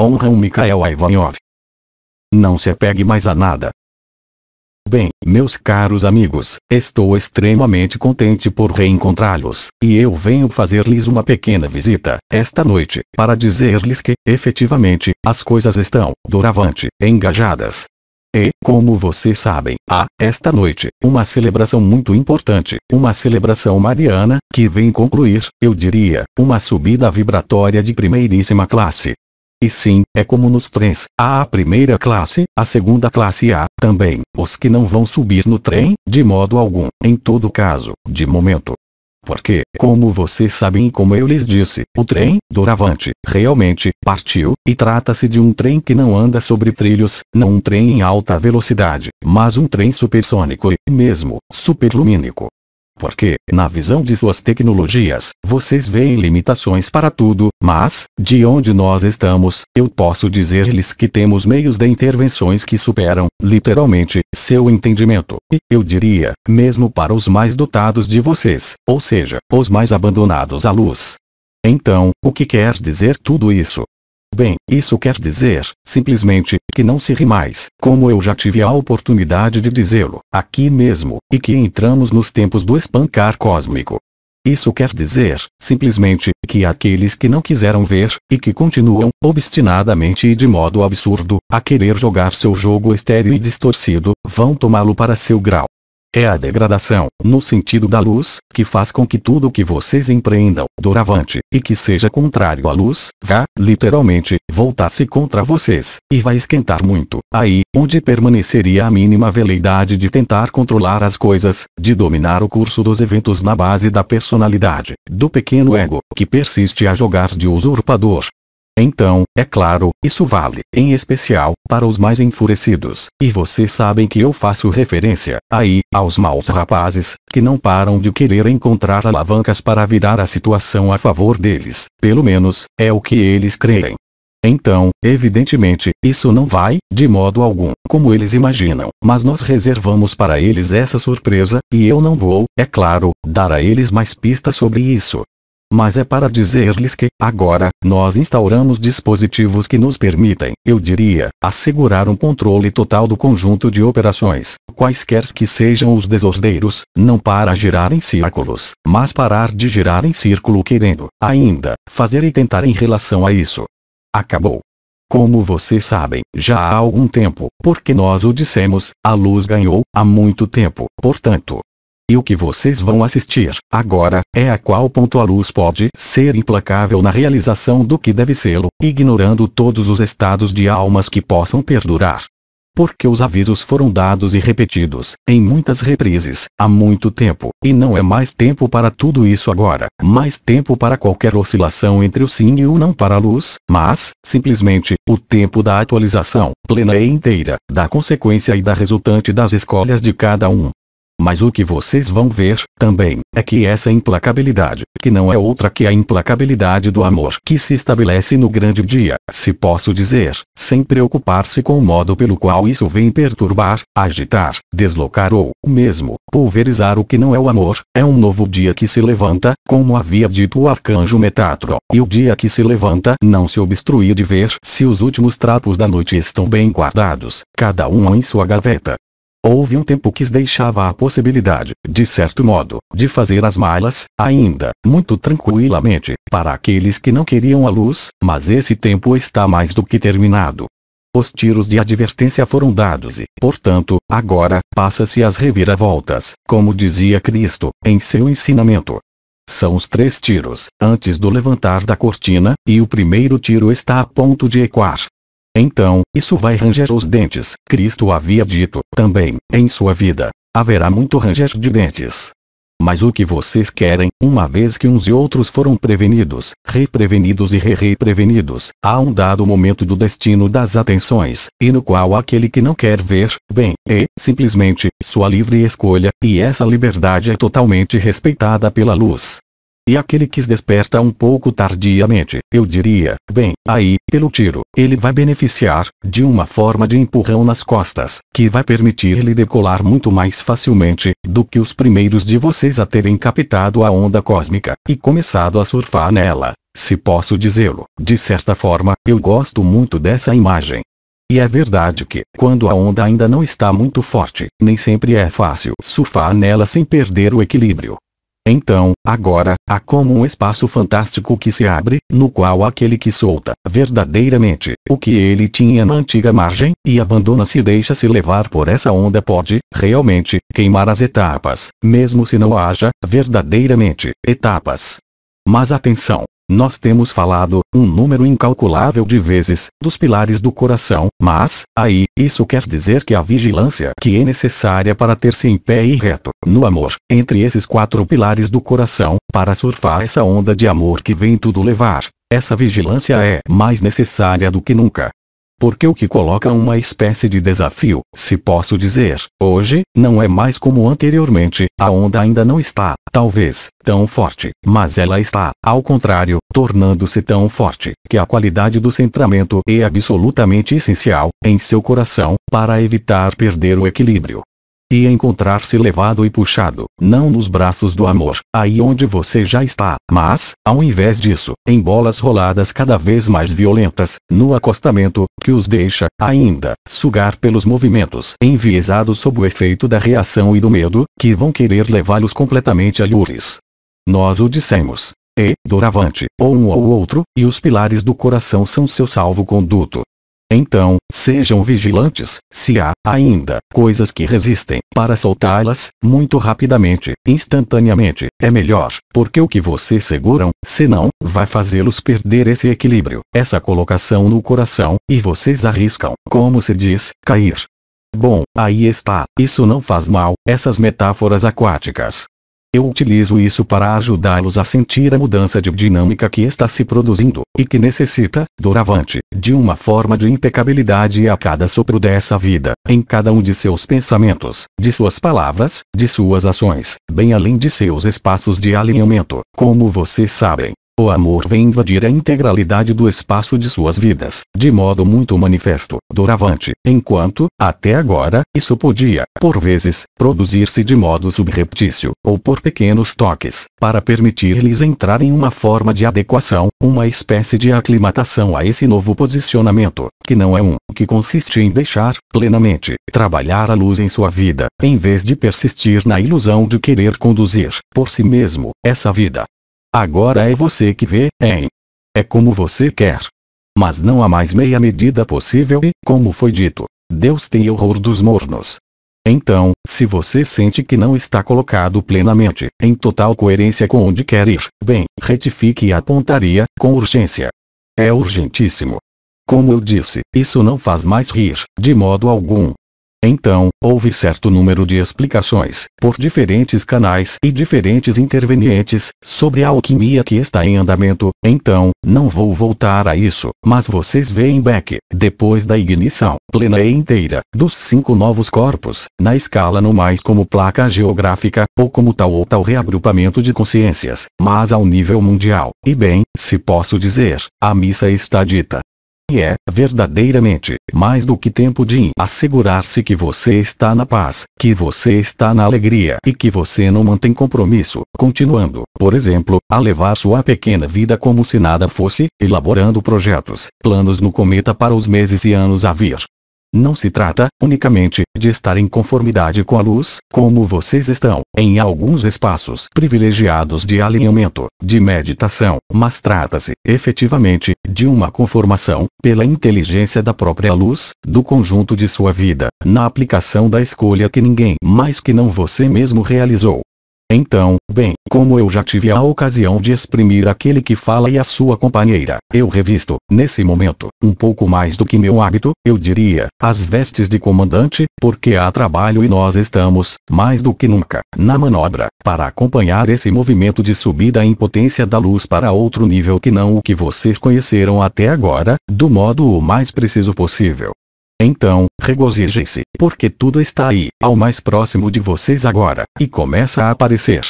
Honram Mikhail Ivanov. Não se apegue mais a nada. Bem, meus caros amigos, estou extremamente contente por reencontrá-los, e eu venho fazer-lhes uma pequena visita, esta noite, para dizer-lhes que, efetivamente, as coisas estão, doravante, engajadas. E, como vocês sabem, há, esta noite, uma celebração muito importante, uma celebração mariana, que vem concluir, eu diria, uma subida vibratória de primeiríssima classe, e sim, é como nos trens. Há a primeira classe, a segunda classe e há, também, os que não vão subir no trem, de modo algum, em todo caso, de momento. Porque, como vocês sabem e como eu lhes disse, o trem, Doravante, realmente, partiu, e trata-se de um trem que não anda sobre trilhos, não um trem em alta velocidade, mas um trem supersônico e, mesmo, superlumínico. Porque, na visão de suas tecnologias, vocês veem limitações para tudo, mas, de onde nós estamos, eu posso dizer-lhes que temos meios de intervenções que superam, literalmente, seu entendimento. E, eu diria, mesmo para os mais dotados de vocês, ou seja, os mais abandonados à luz. Então, o que quer dizer tudo isso? Bem, isso quer dizer, simplesmente, que não se ri mais, como eu já tive a oportunidade de dizê-lo, aqui mesmo, e que entramos nos tempos do espancar cósmico. Isso quer dizer, simplesmente, que aqueles que não quiseram ver, e que continuam, obstinadamente e de modo absurdo, a querer jogar seu jogo estéreo e distorcido, vão tomá-lo para seu grau. É a degradação, no sentido da luz, que faz com que tudo o que vocês empreendam, doravante, e que seja contrário à luz, vá, literalmente, voltar-se contra vocês, e vai esquentar muito, aí, onde permaneceria a mínima veleidade de tentar controlar as coisas, de dominar o curso dos eventos na base da personalidade, do pequeno ego, que persiste a jogar de usurpador, então, é claro, isso vale, em especial, para os mais enfurecidos, e vocês sabem que eu faço referência, aí, aos maus rapazes, que não param de querer encontrar alavancas para virar a situação a favor deles, pelo menos, é o que eles creem. Então, evidentemente, isso não vai, de modo algum, como eles imaginam, mas nós reservamos para eles essa surpresa, e eu não vou, é claro, dar a eles mais pistas sobre isso, mas é para dizer-lhes que, agora, nós instauramos dispositivos que nos permitem, eu diria, assegurar um controle total do conjunto de operações, quaisquer que sejam os desordeiros, não para girar em círculos, mas parar de girar em círculo querendo, ainda, fazer e tentar em relação a isso. Acabou. Como vocês sabem, já há algum tempo, porque nós o dissemos, a luz ganhou, há muito tempo, portanto, e o que vocês vão assistir, agora, é a qual ponto a luz pode ser implacável na realização do que deve sê-lo, ignorando todos os estados de almas que possam perdurar. Porque os avisos foram dados e repetidos, em muitas reprises, há muito tempo, e não é mais tempo para tudo isso agora, mais tempo para qualquer oscilação entre o sim e o não para a luz, mas, simplesmente, o tempo da atualização, plena e inteira, da consequência e da resultante das escolhas de cada um, mas o que vocês vão ver, também, é que essa implacabilidade, que não é outra que a implacabilidade do amor que se estabelece no grande dia, se posso dizer, sem preocupar-se com o modo pelo qual isso vem perturbar, agitar, deslocar ou, mesmo, pulverizar o que não é o amor, é um novo dia que se levanta, como havia dito o arcanjo Metatron, e o dia que se levanta não se obstruir de ver se os últimos trapos da noite estão bem guardados, cada um em sua gaveta. Houve um tempo que deixava a possibilidade, de certo modo, de fazer as malas, ainda, muito tranquilamente, para aqueles que não queriam a luz, mas esse tempo está mais do que terminado. Os tiros de advertência foram dados e, portanto, agora, passa-se as reviravoltas, como dizia Cristo, em seu ensinamento. São os três tiros, antes do levantar da cortina, e o primeiro tiro está a ponto de ecoar, então, isso vai ranger os dentes. Cristo havia dito, também, em sua vida, haverá muito ranger de dentes. Mas o que vocês querem, uma vez que uns e outros foram prevenidos, reprevenidos e re-reprevenidos, há um dado momento do destino das atenções, e no qual aquele que não quer ver, bem, é, simplesmente, sua livre escolha, e essa liberdade é totalmente respeitada pela luz. E aquele que se desperta um pouco tardiamente, eu diria, bem, aí, pelo tiro, ele vai beneficiar, de uma forma de empurrão nas costas, que vai permitir ele decolar muito mais facilmente, do que os primeiros de vocês a terem captado a onda cósmica, e começado a surfar nela. Se posso dizê-lo, de certa forma, eu gosto muito dessa imagem. E é verdade que, quando a onda ainda não está muito forte, nem sempre é fácil surfar nela sem perder o equilíbrio. Então, agora, há como um espaço fantástico que se abre, no qual aquele que solta, verdadeiramente, o que ele tinha na antiga margem, e abandona-se e deixa-se levar por essa onda pode, realmente, queimar as etapas, mesmo se não haja, verdadeiramente, etapas. Mas atenção, nós temos falado, um número incalculável de vezes, dos pilares do coração, mas, aí, isso quer dizer que a vigilância que é necessária para ter-se em pé e reto, no amor, entre esses quatro pilares do coração, para surfar essa onda de amor que vem tudo levar, essa vigilância é mais necessária do que nunca porque o que coloca uma espécie de desafio, se posso dizer, hoje, não é mais como anteriormente, a onda ainda não está, talvez, tão forte, mas ela está, ao contrário, tornando-se tão forte, que a qualidade do centramento é absolutamente essencial, em seu coração, para evitar perder o equilíbrio e encontrar-se levado e puxado, não nos braços do amor, aí onde você já está, mas, ao invés disso, em bolas roladas cada vez mais violentas, no acostamento, que os deixa, ainda, sugar pelos movimentos enviesados sob o efeito da reação e do medo, que vão querer levá-los completamente a lures. Nós o dissemos. E, doravante, ou um ou outro, e os pilares do coração são seu salvo-conduto, então, sejam vigilantes, se há, ainda, coisas que resistem, para soltá-las, muito rapidamente, instantaneamente, é melhor, porque o que vocês seguram, senão, vai fazê-los perder esse equilíbrio, essa colocação no coração, e vocês arriscam, como se diz, cair. Bom, aí está, isso não faz mal, essas metáforas aquáticas, eu utilizo isso para ajudá-los a sentir a mudança de dinâmica que está se produzindo, e que necessita, doravante, de uma forma de impecabilidade a cada sopro dessa vida, em cada um de seus pensamentos, de suas palavras, de suas ações, bem além de seus espaços de alinhamento, como vocês sabem. O amor vem invadir a integralidade do espaço de suas vidas, de modo muito manifesto, doravante, enquanto, até agora, isso podia, por vezes, produzir-se de modo subreptício, ou por pequenos toques, para permitir-lhes entrar em uma forma de adequação, uma espécie de aclimatação a esse novo posicionamento, que não é um, que consiste em deixar, plenamente, trabalhar a luz em sua vida, em vez de persistir na ilusão de querer conduzir, por si mesmo, essa vida, Agora é você que vê, hein? É como você quer. Mas não há mais meia medida possível e, como foi dito, Deus tem horror dos mornos. Então, se você sente que não está colocado plenamente, em total coerência com onde quer ir, bem, retifique a pontaria, com urgência. É urgentíssimo. Como eu disse, isso não faz mais rir, de modo algum. Então, houve certo número de explicações, por diferentes canais e diferentes intervenientes, sobre a alquimia que está em andamento, então, não vou voltar a isso, mas vocês veem Beck, depois da ignição, plena e inteira, dos cinco novos corpos, na escala não mais como placa geográfica, ou como tal ou tal reagrupamento de consciências, mas ao nível mundial, e bem, se posso dizer, a missa está dita, e é, verdadeiramente, mais do que tempo de assegurar-se que você está na paz, que você está na alegria e que você não mantém compromisso, continuando, por exemplo, a levar sua pequena vida como se nada fosse, elaborando projetos, planos no cometa para os meses e anos a vir, não se trata, unicamente, de estar em conformidade com a luz, como vocês estão, em alguns espaços privilegiados de alinhamento, de meditação, mas trata-se, efetivamente, de uma conformação, pela inteligência da própria luz, do conjunto de sua vida, na aplicação da escolha que ninguém mais que não você mesmo realizou, então, bem, como eu já tive a ocasião de exprimir aquele que fala e a sua companheira, eu revisto, nesse momento, um pouco mais do que meu hábito, eu diria, as vestes de comandante, porque há trabalho e nós estamos, mais do que nunca, na manobra, para acompanhar esse movimento de subida em potência da luz para outro nível que não o que vocês conheceram até agora, do modo o mais preciso possível. Então, regozijem-se, porque tudo está aí, ao mais próximo de vocês agora, e começa a aparecer.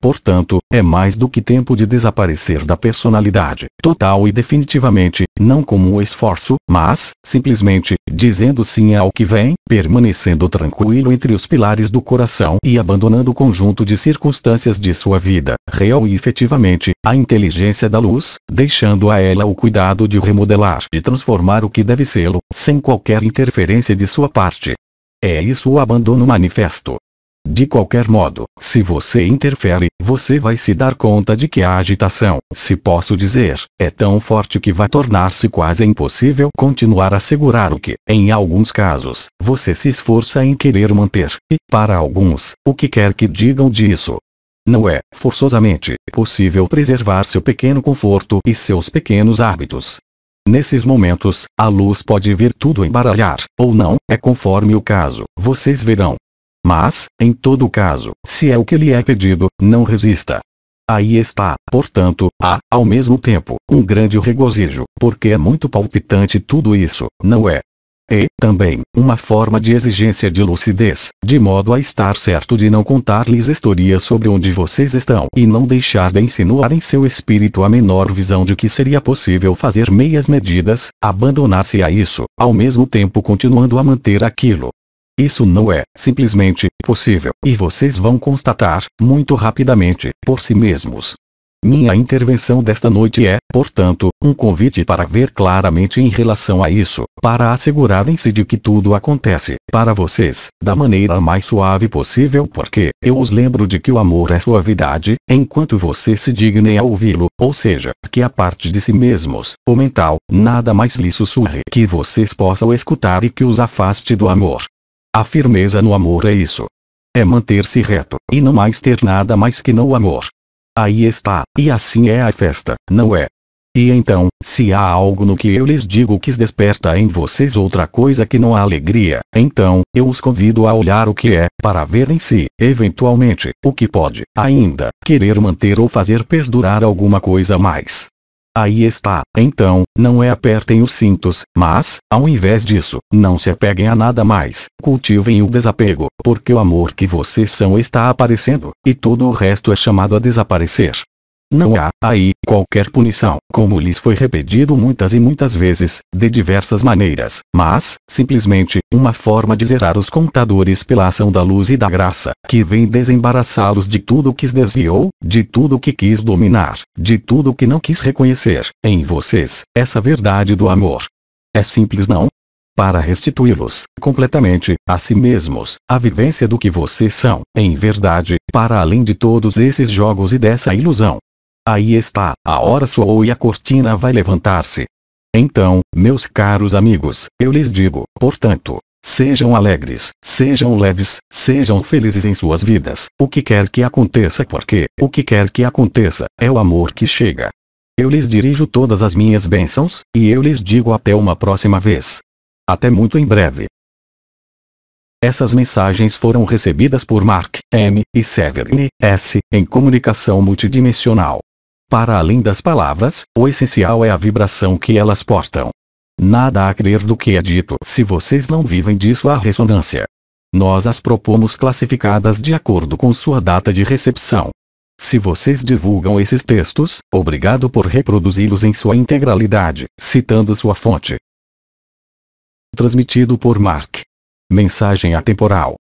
Portanto, é mais do que tempo de desaparecer da personalidade, total e definitivamente, não como esforço, mas, simplesmente, dizendo sim ao que vem, permanecendo tranquilo entre os pilares do coração e abandonando o conjunto de circunstâncias de sua vida, real e efetivamente, a inteligência da luz, deixando a ela o cuidado de remodelar e transformar o que deve sê-lo, sem qualquer interferência de sua parte. É isso o abandono manifesto. De qualquer modo, se você interfere, você vai se dar conta de que a agitação, se posso dizer, é tão forte que vai tornar-se quase impossível continuar a segurar o que, em alguns casos, você se esforça em querer manter, e, para alguns, o que quer que digam disso, não é, forçosamente, possível preservar seu pequeno conforto e seus pequenos hábitos. Nesses momentos, a luz pode vir tudo embaralhar, ou não, é conforme o caso, vocês verão, mas, em todo caso, se é o que lhe é pedido, não resista. Aí está, portanto, há, ao mesmo tempo, um grande regozijo, porque é muito palpitante tudo isso, não é? E, também, uma forma de exigência de lucidez, de modo a estar certo de não contar-lhes historias sobre onde vocês estão e não deixar de insinuar em seu espírito a menor visão de que seria possível fazer meias medidas, abandonar-se a isso, ao mesmo tempo continuando a manter aquilo isso não é simplesmente possível e vocês vão constatar, muito rapidamente, por si mesmos. Minha intervenção desta noite é, portanto, um convite para ver claramente em relação a isso, para assegurarem-se de que tudo acontece, para vocês, da maneira mais suave possível porque, eu os lembro de que o amor é suavidade, enquanto vocês se dignem a ouvi-lo, ou seja, que a parte de si mesmos, o mental, nada mais lhe sussurre que vocês possam escutar e que os afaste do amor. A firmeza no amor é isso. É manter-se reto, e não mais ter nada mais que no amor. Aí está, e assim é a festa, não é? E então, se há algo no que eu lhes digo que desperta em vocês outra coisa que não a alegria, então, eu os convido a olhar o que é, para ver em si, eventualmente, o que pode, ainda, querer manter ou fazer perdurar alguma coisa mais. Aí está. Então, não é apertem os cintos, mas, ao invés disso, não se apeguem a nada mais. Cultivem o desapego, porque o amor que vocês são está aparecendo, e todo o resto é chamado a desaparecer. Não há, aí, qualquer punição, como lhes foi repetido muitas e muitas vezes, de diversas maneiras, mas, simplesmente, uma forma de zerar os contadores pela ação da luz e da graça, que vem desembaraçá-los de tudo o que os desviou, de tudo o que quis dominar, de tudo o que não quis reconhecer, em vocês, essa verdade do amor. É simples não? para restituí-los completamente a si mesmos, a vivência do que vocês são, em verdade, para além de todos esses jogos e dessa ilusão, Aí está, a hora soou e a cortina vai levantar-se. Então, meus caros amigos, eu lhes digo, portanto, sejam alegres, sejam leves, sejam felizes em suas vidas, o que quer que aconteça porque, o que quer que aconteça, é o amor que chega. Eu lhes dirijo todas as minhas bênçãos, e eu lhes digo até uma próxima vez. Até muito em breve. Essas mensagens foram recebidas por Mark M. e Severin S. em comunicação multidimensional. Para além das palavras, o essencial é a vibração que elas portam. Nada a crer do que é dito se vocês não vivem disso a ressonância. Nós as propomos classificadas de acordo com sua data de recepção. Se vocês divulgam esses textos, obrigado por reproduzi-los em sua integralidade, citando sua fonte. Transmitido por Mark. Mensagem atemporal.